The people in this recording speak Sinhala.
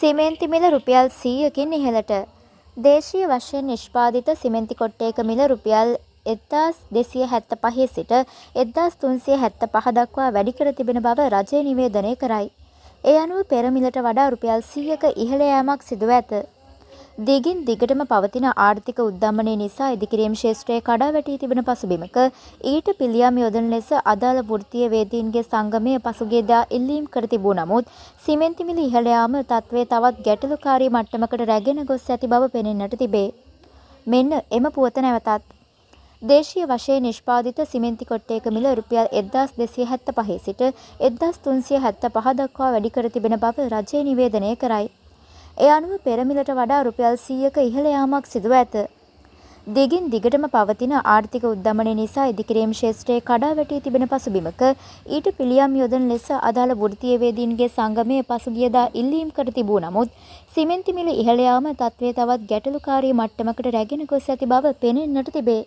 සිමෙන්ති මිල රුපියල් 100කින් ඉහළට දේශීය වශයෙන් නිෂ්පාදිත සිමෙන්ති කොට්ටයක මිල රුපියල් 1275 සිට 1375 දක්වා වැඩි කර තිබෙන බව රජය නිවේදනය කරයි. ඒ අනුව පෙර මිලට වඩා රුපියල් 100ක ඉහළ යෑමක් සිදුව ඇත. දිගින් දිගටම පවතින ආර්ථික උද්ධමනය නිසා ඉදිකිරීම් ශේෂත්‍රය කඩා වැටී තිබෙන පසුබිමක ඊට පිළියම් යොදන ලෙස අදාළ වෘත්තීය වේදීන්ගේ සංගමය පසුගේදා ඉල්ලීම් කර තිබූ නමුත් සිමෙන්තිමිලි ඉහළ යාම තත්ත්වය තවත් ගැටලුකාරී මට්ටමකට රැගෙන ගොස් ඇති බව පෙනෙන්නට තිබේ. මෙන්න එම පුවත නැවතත් දේශීය වශයෙන් නිෂ්පාදිත සිමෙන්ති කොට්ටයක මිල රුපියල් 1275 සිට 1375 දක්වා වැඩි කර තිබෙන බව රජය නිවේදනය කරයි. ඒ අනුව පෙරමිලට වඩා රුපියල් 100ක ඉහළ යාමක් සිදුව ඇත. දිගින් දිගටම පවතින ආර්ථික උද්දමනය නිසා ඉදිකිරීම් ක්ෂේත්‍රයේ කඩා වැටී තිබෙන පසුබිමක ඊට පිළියම් යොදන ලෙස අදාළ වෘත්තීයවේදීන්ගේ සංගමය පසුගියදා ඉල්ලීම් කර තිබූ නමුත් සිමෙන්ති මිල ඉහළ යාම තත්ත්වය තවත් ගැටලුකාරී මට්ටමකට රැගෙන ගොස් ඇති බව පෙනෙන්නට තිබේ.